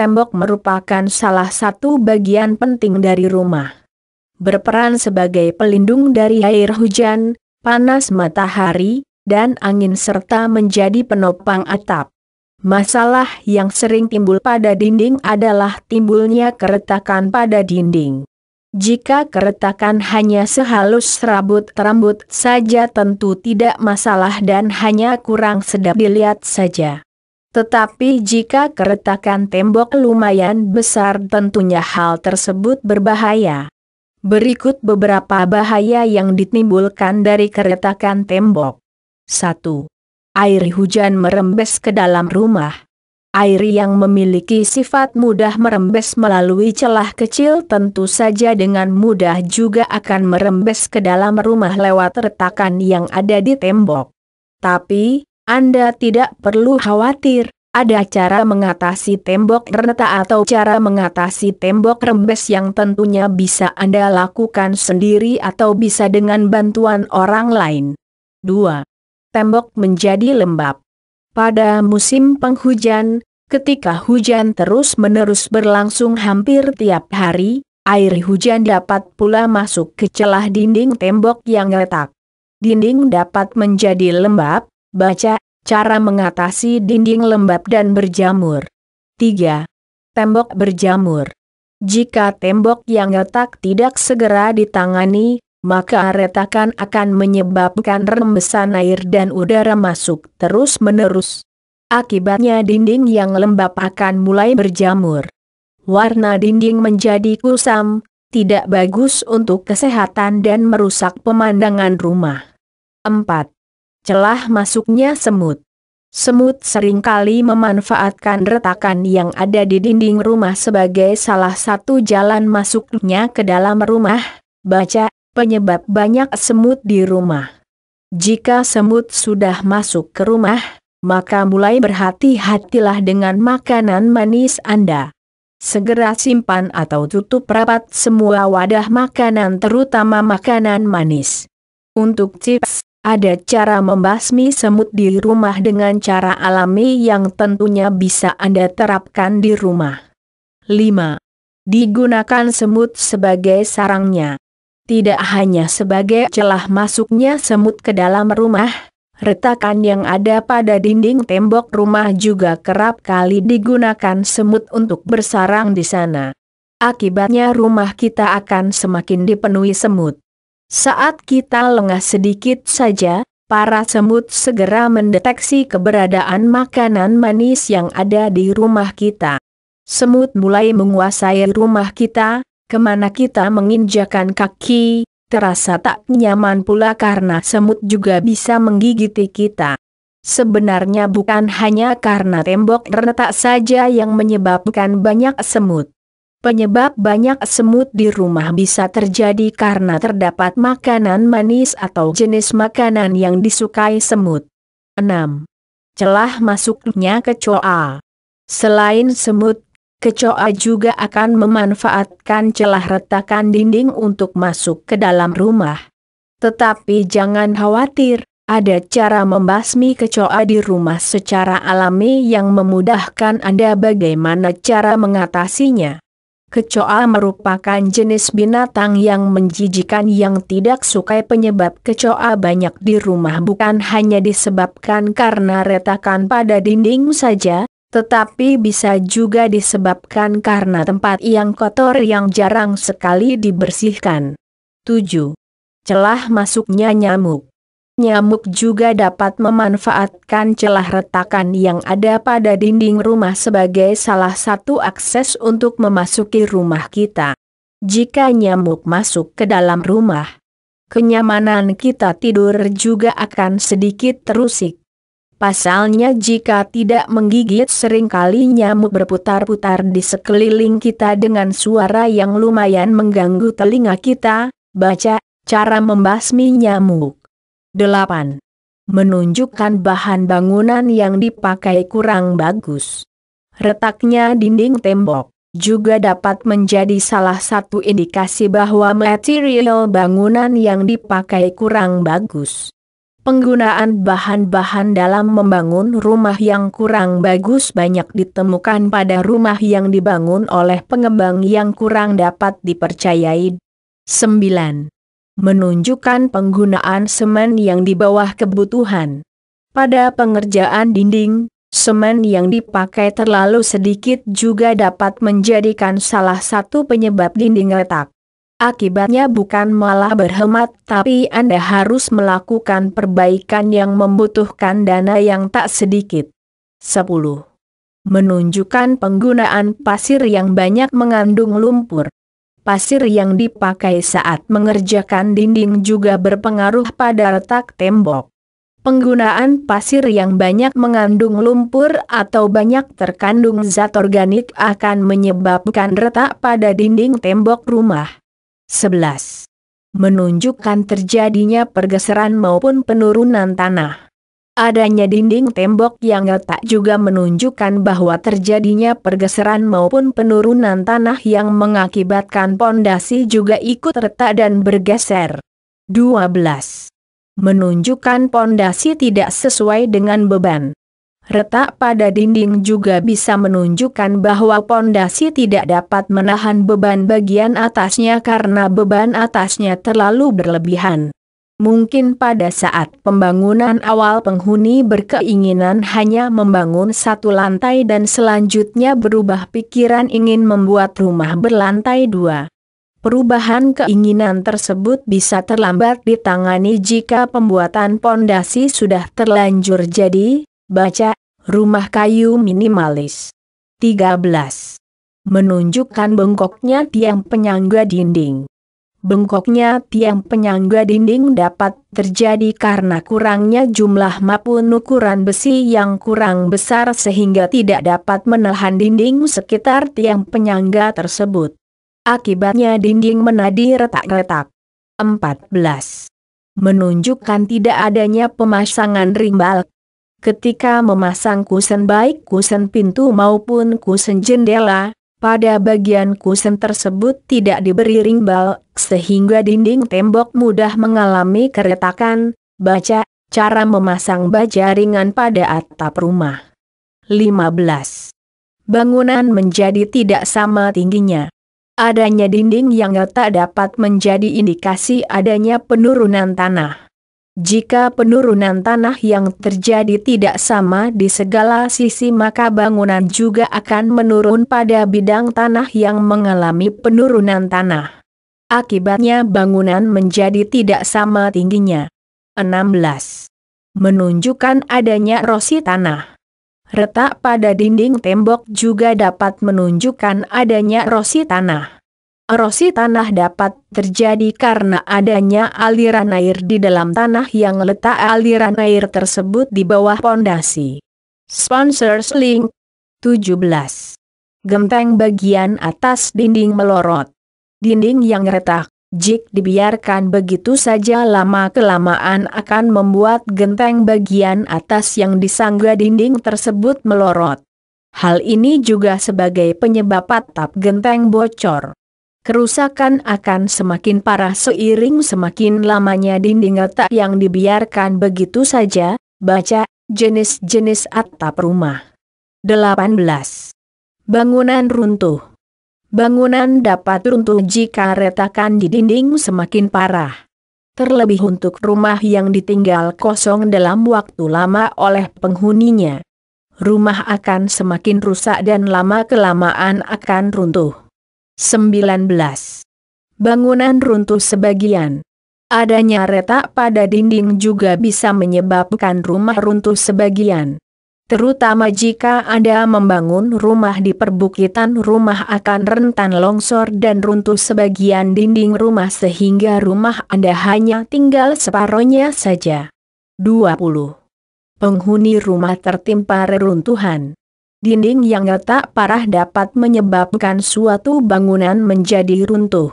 tembok merupakan salah satu bagian penting dari rumah. Berperan sebagai pelindung dari air hujan, panas matahari, dan angin serta menjadi penopang atap. Masalah yang sering timbul pada dinding adalah timbulnya keretakan pada dinding. Jika keretakan hanya sehalus serabut rambut saja tentu tidak masalah dan hanya kurang sedap dilihat saja. Tetapi jika keretakan tembok lumayan besar tentunya hal tersebut berbahaya. Berikut beberapa bahaya yang ditimbulkan dari keretakan tembok. 1. Air hujan merembes ke dalam rumah. Air yang memiliki sifat mudah merembes melalui celah kecil tentu saja dengan mudah juga akan merembes ke dalam rumah lewat retakan yang ada di tembok. Tapi, anda tidak perlu khawatir, ada cara mengatasi tembok renta atau cara mengatasi tembok rembes yang tentunya bisa Anda lakukan sendiri atau bisa dengan bantuan orang lain. 2. Tembok menjadi lembab. Pada musim penghujan, ketika hujan terus-menerus berlangsung hampir tiap hari, air hujan dapat pula masuk ke celah dinding tembok yang retak. Dinding dapat menjadi lembab, Baca, cara mengatasi dinding lembab dan berjamur. 3. Tembok berjamur. Jika tembok yang retak tidak segera ditangani, maka retakan akan menyebabkan rembesan air dan udara masuk terus-menerus. Akibatnya dinding yang lembab akan mulai berjamur. Warna dinding menjadi kusam, tidak bagus untuk kesehatan dan merusak pemandangan rumah. 4 celah masuknya semut. Semut seringkali memanfaatkan retakan yang ada di dinding rumah sebagai salah satu jalan masuknya ke dalam rumah, baca, penyebab banyak semut di rumah. Jika semut sudah masuk ke rumah, maka mulai berhati-hatilah dengan makanan manis Anda. Segera simpan atau tutup rapat semua wadah makanan terutama makanan manis. Untuk tips ada cara membasmi semut di rumah dengan cara alami yang tentunya bisa Anda terapkan di rumah. 5. Digunakan semut sebagai sarangnya. Tidak hanya sebagai celah masuknya semut ke dalam rumah, retakan yang ada pada dinding tembok rumah juga kerap kali digunakan semut untuk bersarang di sana. Akibatnya rumah kita akan semakin dipenuhi semut. Saat kita lengah sedikit saja, para semut segera mendeteksi keberadaan makanan manis yang ada di rumah kita. Semut mulai menguasai rumah kita, kemana kita menginjakan kaki, terasa tak nyaman pula karena semut juga bisa menggigiti kita. Sebenarnya bukan hanya karena tembok retak saja yang menyebabkan banyak semut. Penyebab banyak semut di rumah bisa terjadi karena terdapat makanan manis atau jenis makanan yang disukai semut. 6. Celah masuknya kecoa. Selain semut, kecoa juga akan memanfaatkan celah retakan dinding untuk masuk ke dalam rumah. Tetapi jangan khawatir, ada cara membasmi kecoa di rumah secara alami yang memudahkan Anda bagaimana cara mengatasinya. Kecoa merupakan jenis binatang yang menjijikan yang tidak suka penyebab kecoa banyak di rumah bukan hanya disebabkan karena retakan pada dinding saja, tetapi bisa juga disebabkan karena tempat yang kotor yang jarang sekali dibersihkan. 7. Celah masuknya nyamuk Nyamuk juga dapat memanfaatkan celah retakan yang ada pada dinding rumah sebagai salah satu akses untuk memasuki rumah kita. Jika nyamuk masuk ke dalam rumah, kenyamanan kita tidur juga akan sedikit terusik. Pasalnya jika tidak menggigit seringkali nyamuk berputar-putar di sekeliling kita dengan suara yang lumayan mengganggu telinga kita, baca, cara membasmi nyamuk. 8. Menunjukkan bahan bangunan yang dipakai kurang bagus. Retaknya dinding tembok juga dapat menjadi salah satu indikasi bahwa material bangunan yang dipakai kurang bagus. Penggunaan bahan-bahan dalam membangun rumah yang kurang bagus banyak ditemukan pada rumah yang dibangun oleh pengembang yang kurang dapat dipercayai. 9 menunjukkan penggunaan semen yang di bawah kebutuhan. Pada pengerjaan dinding, semen yang dipakai terlalu sedikit juga dapat menjadikan salah satu penyebab dinding retak. Akibatnya bukan malah berhemat tapi Anda harus melakukan perbaikan yang membutuhkan dana yang tak sedikit. 10 menunjukkan penggunaan pasir yang banyak mengandung lumpur pasir yang dipakai saat mengerjakan dinding juga berpengaruh pada retak tembok. Penggunaan pasir yang banyak mengandung lumpur atau banyak terkandung zat organik akan menyebabkan retak pada dinding tembok rumah. 11. Menunjukkan terjadinya pergeseran maupun penurunan tanah. Adanya dinding tembok yang letak juga menunjukkan bahwa terjadinya pergeseran maupun penurunan tanah yang mengakibatkan pondasi juga ikut retak dan bergeser. 12. Menunjukkan pondasi tidak sesuai dengan beban. Retak pada dinding juga bisa menunjukkan bahwa pondasi tidak dapat menahan beban bagian atasnya karena beban atasnya terlalu berlebihan. Mungkin pada saat pembangunan awal penghuni berkeinginan hanya membangun satu lantai dan selanjutnya berubah pikiran ingin membuat rumah berlantai dua. Perubahan keinginan tersebut bisa terlambat ditangani jika pembuatan pondasi sudah terlanjur jadi, baca, rumah kayu minimalis. 13. Menunjukkan bengkoknya tiang penyangga dinding. Bengkoknya tiang penyangga dinding dapat terjadi karena kurangnya jumlah maupun ukuran besi yang kurang besar sehingga tidak dapat menahan dinding sekitar tiang penyangga tersebut. Akibatnya dinding menadi retak-retak. 14. Menunjukkan tidak adanya pemasangan rimbal. Ketika memasang kusen baik kusen pintu maupun kusen jendela, pada bagian kusen tersebut tidak diberi ringbal sehingga dinding tembok mudah mengalami keretakan, baca, cara memasang baja ringan pada atap rumah. 15. Bangunan menjadi tidak sama tingginya. Adanya dinding yang tak dapat menjadi indikasi adanya penurunan tanah. Jika penurunan tanah yang terjadi tidak sama di segala sisi maka bangunan juga akan menurun pada bidang tanah yang mengalami penurunan tanah. Akibatnya bangunan menjadi tidak sama tingginya. 16. Menunjukkan adanya erosi tanah. Retak pada dinding tembok juga dapat menunjukkan adanya erosi tanah. Erosi tanah dapat terjadi karena adanya aliran air di dalam tanah yang letak aliran air tersebut di bawah pondasi. Sponsors link 17. Genteng bagian atas dinding melorot. Dinding yang retak, jik dibiarkan begitu saja lama-kelamaan akan membuat genteng bagian atas yang disangga dinding tersebut melorot. Hal ini juga sebagai penyebab atap genteng bocor kerusakan akan semakin parah seiring semakin lamanya dinding letak yang dibiarkan begitu saja, baca, jenis-jenis atap rumah. 18. Bangunan runtuh Bangunan dapat runtuh jika retakan di dinding semakin parah. Terlebih untuk rumah yang ditinggal kosong dalam waktu lama oleh penghuninya. Rumah akan semakin rusak dan lama-kelamaan akan runtuh. 19. Bangunan runtuh sebagian. Adanya retak pada dinding juga bisa menyebabkan rumah runtuh sebagian. Terutama jika Anda membangun rumah di perbukitan rumah akan rentan longsor dan runtuh sebagian dinding rumah sehingga rumah Anda hanya tinggal separohnya saja. 20. Penghuni rumah tertimpa reruntuhan. Dinding yang retak parah dapat menyebabkan suatu bangunan menjadi runtuh.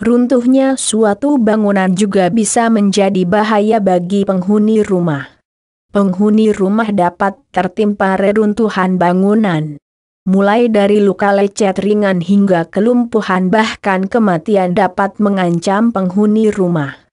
Runtuhnya suatu bangunan juga bisa menjadi bahaya bagi penghuni rumah. Penghuni rumah dapat tertimpa reruntuhan bangunan. Mulai dari luka lecet ringan hingga kelumpuhan bahkan kematian dapat mengancam penghuni rumah.